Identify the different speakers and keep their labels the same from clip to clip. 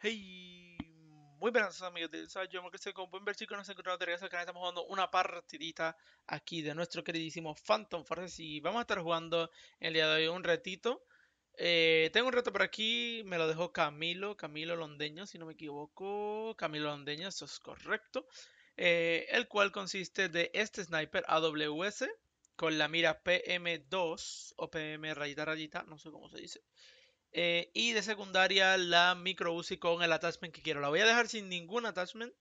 Speaker 1: Hey, muy buenas amigos de Inside Yo que como pueden ver chicos nos encontramos de regreso al canal Estamos jugando una partidita aquí de nuestro queridísimo Phantom Forces Y vamos a estar jugando el día de hoy un ratito. eh, Tengo un reto por aquí, me lo dejó Camilo, Camilo Londeño si no me equivoco Camilo Londeño, eso es correcto eh, El cual consiste de este sniper AWS con la mira PM2 o PM rayita rayita, no sé cómo se dice eh, y de secundaria la micro UCI con el attachment que quiero. La voy a dejar sin ningún attachment.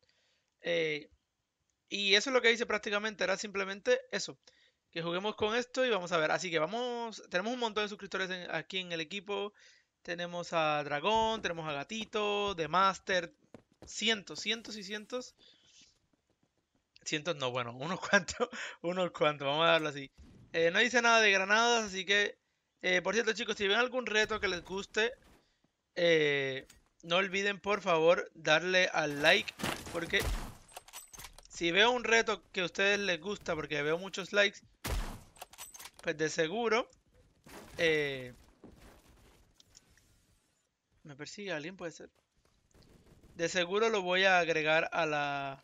Speaker 1: Eh, y eso es lo que hice prácticamente. Era simplemente eso. Que juguemos con esto y vamos a ver. Así que vamos. Tenemos un montón de suscriptores aquí en el equipo. Tenemos a Dragón, tenemos a Gatito, de Master. Cientos, cientos y cientos. Cientos no, bueno, unos cuantos. Unos cuantos, vamos a darlo así. Eh, no dice nada de granadas, así que eh, por cierto, chicos, si ven algún reto que les guste, eh, no olviden por favor darle al like. Porque si veo un reto que a ustedes les gusta, porque veo muchos likes, pues de seguro... Eh, ¿Me persigue alguien? Puede ser. De seguro lo voy a agregar a la...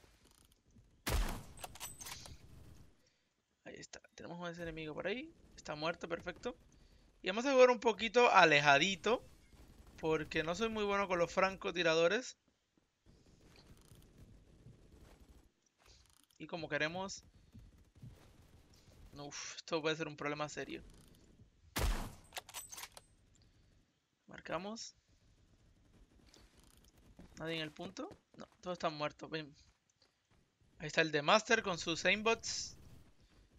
Speaker 1: Ahí está. Tenemos ese enemigo por ahí. Está muerto, perfecto. Y vamos a jugar un poquito alejadito. Porque no soy muy bueno con los francotiradores. Y como queremos... Uf, esto puede ser un problema serio. Marcamos. Nadie en el punto. No, todos están muertos. Ahí está el de Master con sus aimbots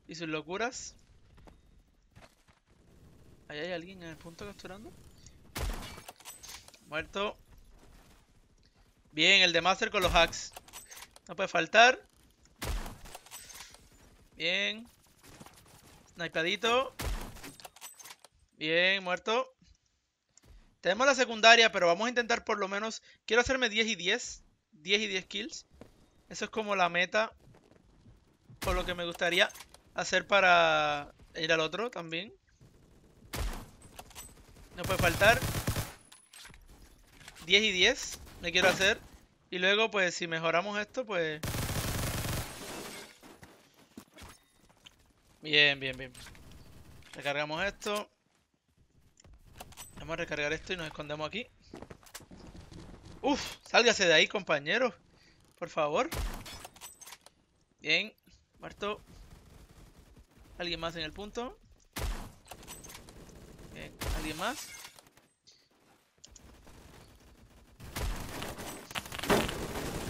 Speaker 1: y sus locuras hay alguien en el punto capturando? Muerto. Bien, el de Master con los hacks. No puede faltar. Bien. Snipadito. Bien, muerto. Tenemos la secundaria, pero vamos a intentar por lo menos... Quiero hacerme 10 y 10. 10 y 10 kills. Eso es como la meta. Por lo que me gustaría hacer para ir al otro también. No puede faltar. 10 y 10 me quiero hacer. Y luego, pues, si mejoramos esto, pues... Bien, bien, bien. Recargamos esto. Vamos a recargar esto y nos escondemos aquí. Uf, sálgase de ahí, compañero. Por favor. Bien, muerto. Alguien más en el punto más?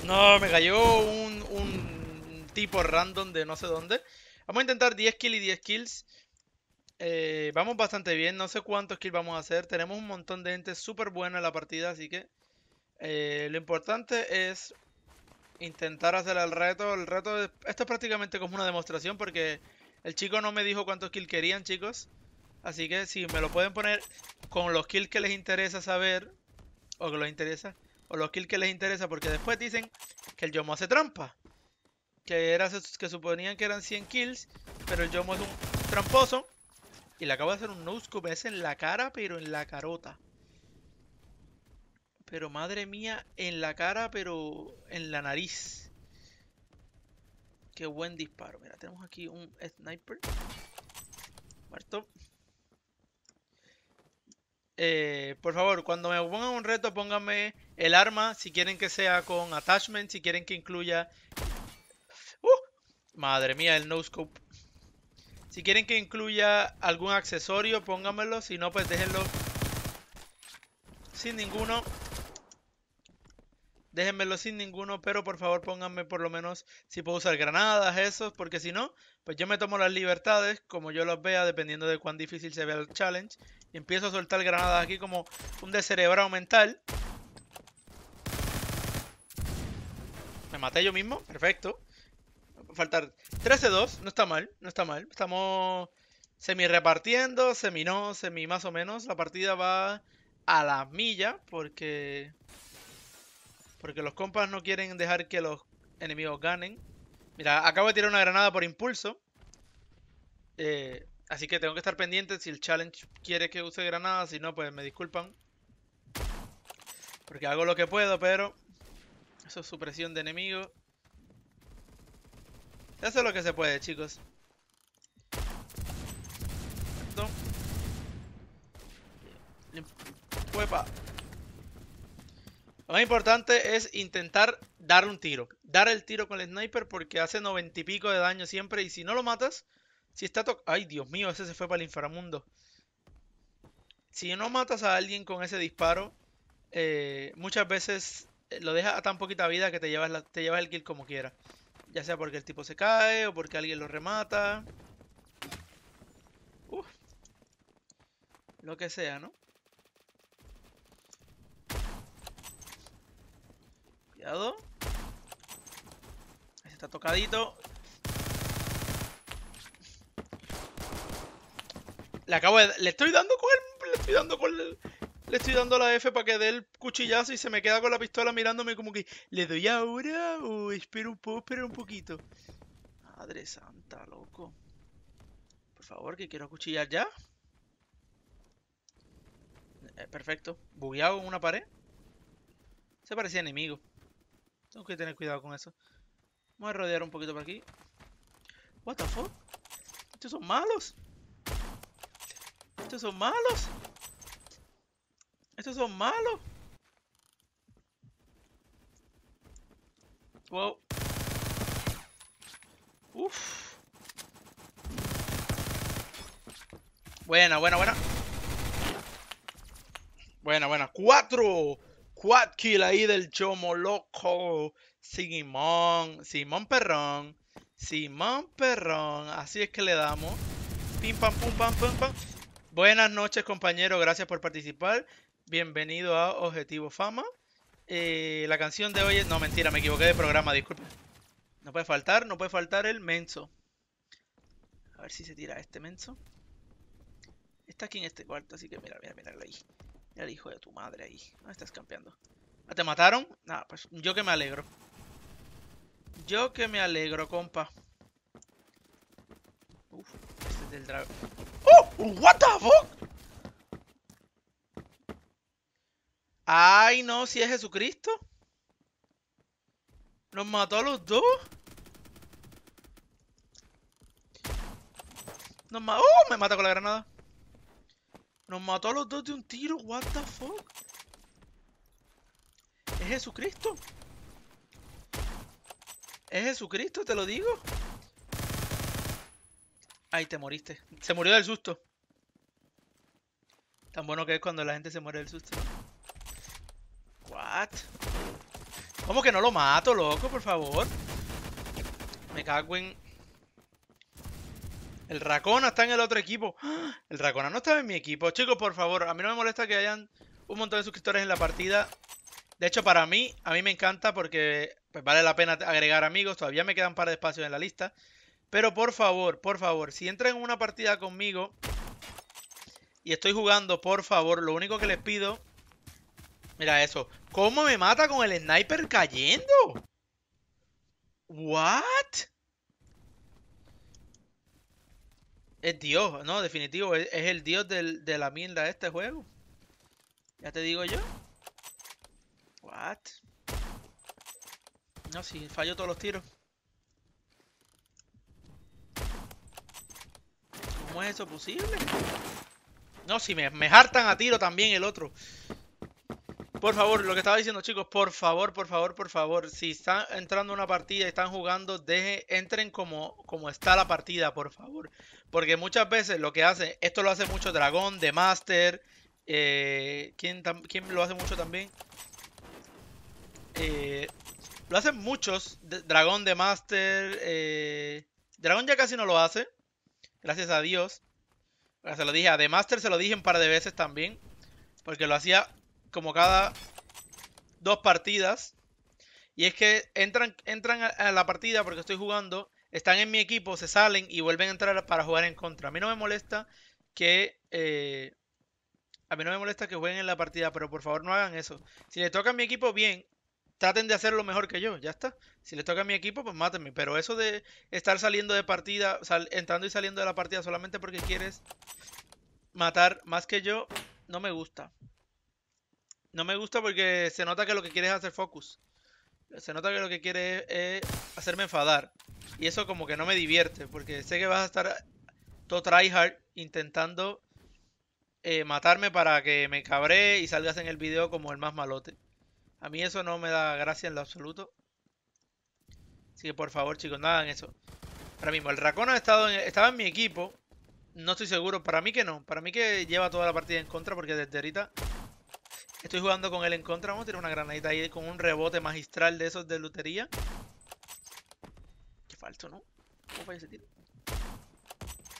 Speaker 1: No, me cayó un, un tipo random de no sé dónde. Vamos a intentar 10 kills y 10 kills. vamos bastante bien, no sé cuántos kills vamos a hacer. Tenemos un montón de gente súper buena en la partida, así que... Eh, lo importante es intentar hacer el reto. El reto, esto es prácticamente como una demostración porque el chico no me dijo cuántos kills querían, chicos. Así que si me lo pueden poner con los kills que les interesa saber, o que les interesa, o los kills que les interesa, porque después dicen que el Yomo hace trampa. Que, que suponían que eran 100 kills, pero el Yomo es un tramposo. Y le acabo de hacer un no es en la cara, pero en la carota. Pero madre mía, en la cara, pero en la nariz. Qué buen disparo. Mira, tenemos aquí un sniper. Muerto. Eh, por favor, cuando me pongan un reto, pónganme el arma, si quieren que sea con attachment, si quieren que incluya... ¡uh! madre mía, el no scope. Si quieren que incluya algún accesorio, pónganmelo, si no, pues déjenlo sin ninguno déjenmelo sin ninguno, pero por favor pónganme por lo menos si puedo usar granadas, esos, porque si no, pues yo me tomo las libertades, como yo las vea, dependiendo de cuán difícil se vea el challenge, y empiezo a soltar granadas aquí como un descerebrado mental. Me maté yo mismo, perfecto. Faltar 13-2, no está mal, no está mal. Estamos semi repartiendo, semi no, semi más o menos. La partida va a la milla porque porque los compas no quieren dejar que los enemigos ganen. Mira, acabo de tirar una granada por impulso. Eh, así que tengo que estar pendiente si el challenge quiere que use granadas. Si no, pues me disculpan. Porque hago lo que puedo, pero... Eso es supresión de enemigo. Eso es lo que se puede, chicos. Lo más importante es intentar dar un tiro. Dar el tiro con el sniper porque hace noventa y pico de daño siempre. Y si no lo matas, si está tocando... Ay, Dios mío, ese se fue para el inframundo. Si no matas a alguien con ese disparo, eh, muchas veces eh, lo dejas a tan poquita vida que te llevas, te llevas el kill como quieras. Ya sea porque el tipo se cae o porque alguien lo remata. Uf. Lo que sea, ¿no? Ahí Ese está tocadito. Le acabo de... Le estoy dando con el... Le estoy dando con el... Le estoy dando la F para que dé el cuchillazo y se me queda con la pistola mirándome como que... ¿Le doy ahora o espero un poco, espero un poquito? Madre santa, loco. Por favor, que quiero cuchillar ya. Eh, perfecto. Bugueado en una pared. Se parecía enemigo. Tengo que tener cuidado con eso. Vamos a rodear un poquito por aquí. What the fuck? Estos son malos. Estos son malos. Estos son malos. Wow. Uf. Buena, buena, buena. Buena, buena. Cuatro. Quad Kill ahí del Chomo Loco. Simón, Simón Perrón, Simón Perrón. Así es que le damos. Pim, pam, pum, pam, pum pam. Buenas noches, compañero. Gracias por participar. Bienvenido a Objetivo Fama. Eh, la canción de hoy es... No, mentira, me equivoqué de programa, disculpe. No puede faltar, no puede faltar el menso. A ver si se tira este menso. Está aquí en este cuarto, así que mira, mira, mira ahí. El hijo de tu madre ahí. No estás campeando. ¿Ah, ¿Te mataron? Nada, ah, pues yo que me alegro. Yo que me alegro, compa. Uf, este es del dragón. ¡Oh! ¡What the fuck! ¡Ay, no! ¿Si es Jesucristo? ¿Nos mató a los dos? Nos ¡Oh! Me mata con la granada. Nos mató a los dos de un tiro. What the fuck? ¿Es Jesucristo? ¿Es Jesucristo? Te lo digo. Ay, te moriste. Se murió del susto. Tan bueno que es cuando la gente se muere del susto. What? ¿Cómo que no lo mato, loco? Por favor. Me cago en... El Racona está en el otro equipo. El Racona no está en mi equipo. Chicos, por favor, a mí no me molesta que hayan un montón de suscriptores en la partida. De hecho, para mí, a mí me encanta porque pues, vale la pena agregar amigos. Todavía me quedan un par de espacios en la lista. Pero por favor, por favor, si entran en una partida conmigo y estoy jugando, por favor, lo único que les pido... Mira eso. ¿Cómo me mata con el sniper cayendo? ¿What? Es Dios, no, definitivo. Es, el Dios de la mierda de este juego. Ya te digo yo. What? No, si sí, fallo todos los tiros. ¿Cómo es eso posible? No, si me, me hartan a tiro también el otro. Por favor, lo que estaba diciendo, chicos, por favor, por favor, por favor, si están entrando a una partida y están jugando, entren como, como está la partida, por favor. Porque muchas veces lo que hacen, esto lo hace mucho Dragón, The Master, eh, ¿quién, lo hace mucho también? Eh, lo hacen muchos, Dragón, The Master, eh, Dragón ya casi no lo hace, gracias a Dios. Se lo dije a The Master, se lo dije un par de veces también. Porque lo hacía como cada dos partidas. Y es que entran, entran a la partida porque estoy jugando, están en mi equipo, se salen y vuelven a entrar para jugar en contra. A mí no me molesta que... Eh, a mí no me molesta que jueguen en la partida, pero por favor no hagan eso. Si les toca a mi equipo, bien. Traten de hacer lo mejor que yo, ya está. Si les toca a mi equipo, pues mátenme. Pero eso de estar saliendo de partida, entrando y saliendo de la partida solamente porque quieres matar más que yo, no me gusta. No me gusta porque se nota que lo que quiere es hacer focus. Se nota que lo que quiere es, hacerme enfadar. Y eso como que no me divierte, porque sé que vas a estar todo tryhard intentando eh, matarme para que me cabré y salgas en el video como el más malote. A mí eso no me da gracia en lo absoluto. Así que por favor, chicos, nada en eso. Ahora mismo, el Racón ha estado estaba en mi equipo. No estoy seguro. Para mí que no. Para mí que lleva toda la partida en contra porque desde ahorita Estoy jugando con él en contra. Vamos a tirar una granadita ahí con un rebote magistral de esos de lutería. Qué falso, ¿no? ¿Cómo falla ese tiro?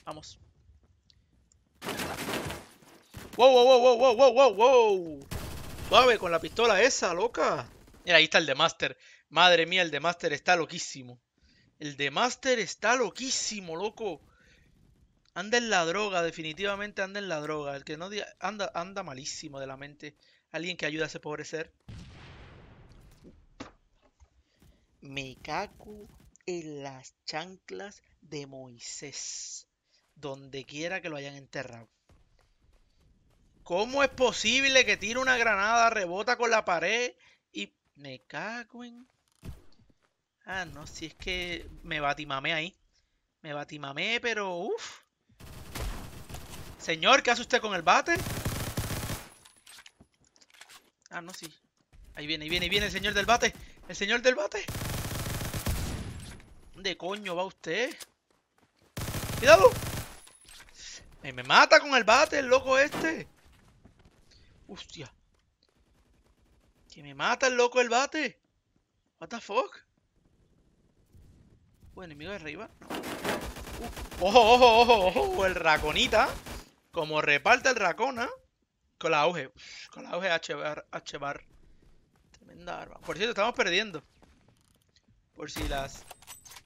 Speaker 1: Vamos. ¡Wow, wow, wow, wow, wow, wow, wow! Suave con la pistola esa, loca. Mira, ahí está el de Master. Madre mía, el de Master está loquísimo. El de Master está loquísimo, loco. Anda en la droga, definitivamente anda en la droga. El que no anda, anda malísimo de la mente. Alguien que ayude a ese pobre ser. Me cago en las chanclas de Moisés. Donde quiera que lo hayan enterrado. ¿Cómo es posible que tire una granada, rebota con la pared y me cago en... Ah, no, si es que me batimame ahí. Me batimame, pero uff. Señor, ¿qué hace usted con el bate? Ah, no, sí. Ahí viene, ahí viene, ahí viene el señor del bate. El señor del bate. ¿Dónde coño va usted? ¡Cuidado! me mata con el bate, el loco este. Hostia. Que me mata el loco el bate. What the fuck? Uh, enemigo de arriba. Uh, ojo, ojo, ojo, ojo. El raconita. Como reparte el racona. ¿ah? Con la auge. con la auge H-Bar. Tremenda arma. Por cierto, estamos perdiendo. Por si las...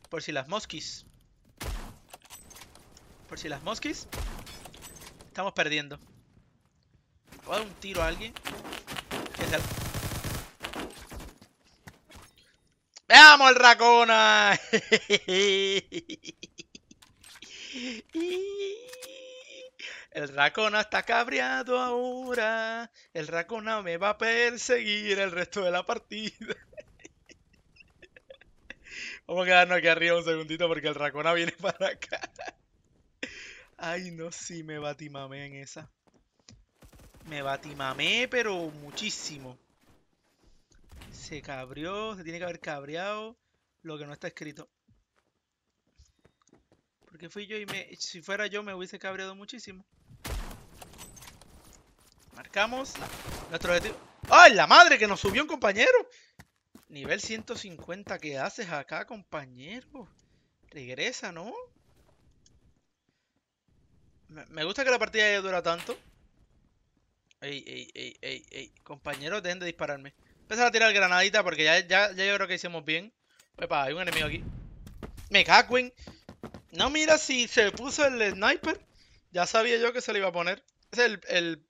Speaker 1: Por si las mosquis. Por si las mosquis. Estamos perdiendo. Voy a dar un tiro a alguien. ¡Veamos el racona! El racona está cabreado ahora. El racona me va a perseguir el resto de la partida. Vamos a quedarnos aquí arriba un segundito porque el racona viene para acá. Ay, no, sí me batimamé en esa. Me batimamé, pero muchísimo. Se cabrió, se tiene que haber cabreado lo que no está escrito. Porque fui yo y me, si fuera yo me hubiese cabreado muchísimo. Marcamos nuestro objetivo. ¡Ay, la madre que nos subió un compañero! Nivel 150, ¿qué haces acá, compañero? Regresa, ¿no? Me gusta que la partida ya dura tanto. Ey, ey, ey, ey, ey. Compañero, dejen de dispararme. Empezar a tirar granadita porque ya, ya, yo creo que hicimos bien. Epa, hay un enemigo aquí. Me cago No, mira, si se puso el sniper, ya sabía yo que se le iba a poner. Es el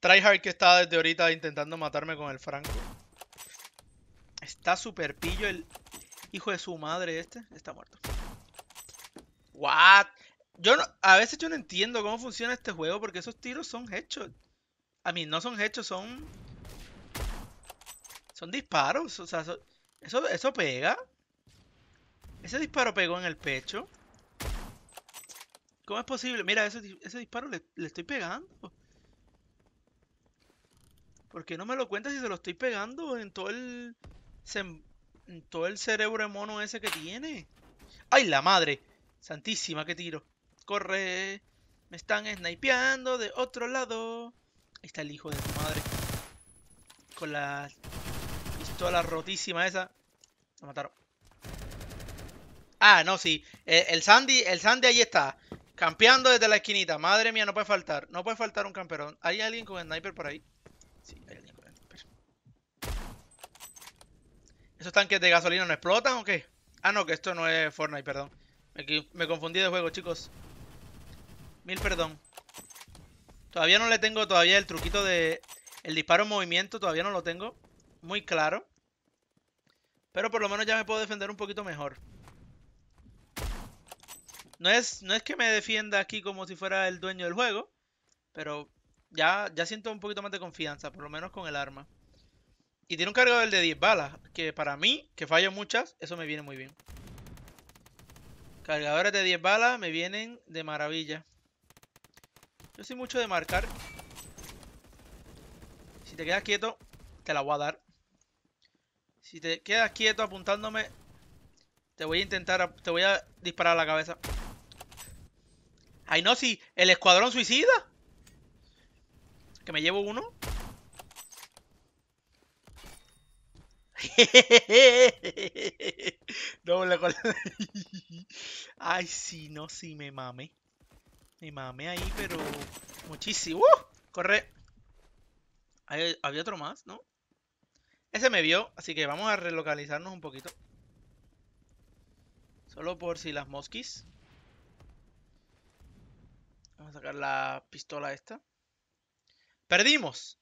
Speaker 1: tryhard que está desde ahorita intentando matarme con el Franco. Está super pillo el hijo de su madre este. Está muerto. What? Yo a veces yo no entiendo cómo funciona este juego porque esos tiros son hechos. A mí no son hechos, son... Son disparos. O sea, eso, eso pega. Ese disparo pegó en el pecho. ¿Cómo es posible? Mira, ese, ese disparo le estoy pegando. ¿Por qué no me lo cuentas si se lo estoy pegando en todo el... En todo el cerebro mono ese que tiene? ¡Ay, la madre! Santísima, qué tiro. ¡Corre! Me están snipeando de otro lado. Ahí está el hijo de su madre. Con la pistola rotísima esa. Lo mataron. Ah, no, sí. Eh, el, Sandy, el Sandy ahí está. Campeando desde la esquinita. Madre mía, no puede faltar. No puede faltar un camperón. ¿Hay alguien con sniper por ahí? Pues. ¿Esos tanques de gasolina no explotan o qué? Ah, no, que esto no es Fortnite, perdón. Me, confundí de juego, chicos. Mil perdón. Todavía no le tengo todavía el truquito de... El disparo en movimiento todavía no lo tengo muy claro. Pero por lo menos ya me puedo defender un poquito mejor. No es, no es que me defienda aquí como si fuera el dueño del juego. Pero ya, siento un poquito más de confianza, por lo menos con el arma. Y tiene un cargador de 10 balas, que para mí, que fallo muchas, eso me viene muy bien. Cargadores de 10 balas me vienen de maravilla. Yo soy mucho de marcar. Si te quedas quieto, te la voy a dar. Si te quedas quieto apuntándome, te voy a intentar, te voy a disparar la cabeza. Ay no, si el escuadrón suicida. Que me llevo uno. Doble gol. Ay, sí, no, si me mame. Me mame ahí, pero muchísimo. ¡Uh! Corre. había otro más, ¿no? Ese me vio, así que vamos a relocalizarnos un poquito. Solo por si las mosquis. Vamos a sacar la pistola esta. Perdimos.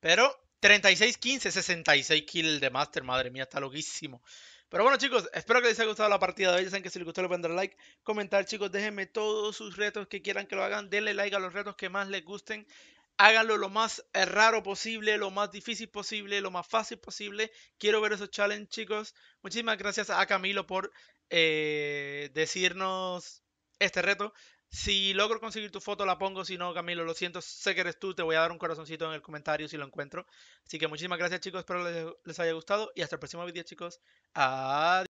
Speaker 1: Pero 36-15, 66 kills de Master. Madre mía, está loquísimo. Pero bueno, chicos, espero que les haya gustado la partida de hoy. saben que si les gustó, le pueden dar like, comentar, chicos. Déjenme todos sus retos que quieran que lo hagan. Denle like a los retos que más les gusten. Háganlo lo más eh, raro posible, lo más difícil posible, lo más fácil posible. Quiero ver esos challenges, chicos. Muchísimas gracias a Camilo por eh, decirnos este reto. Si logro conseguir tu foto, la pongo. Si no, Camilo, lo siento, sé que eres tú. Te voy a dar un corazoncito en el comentario si lo encuentro. Así que muchísimas gracias, chicos. Espero les, haya gustado. Y hasta el próximo video, chicos. Adiós.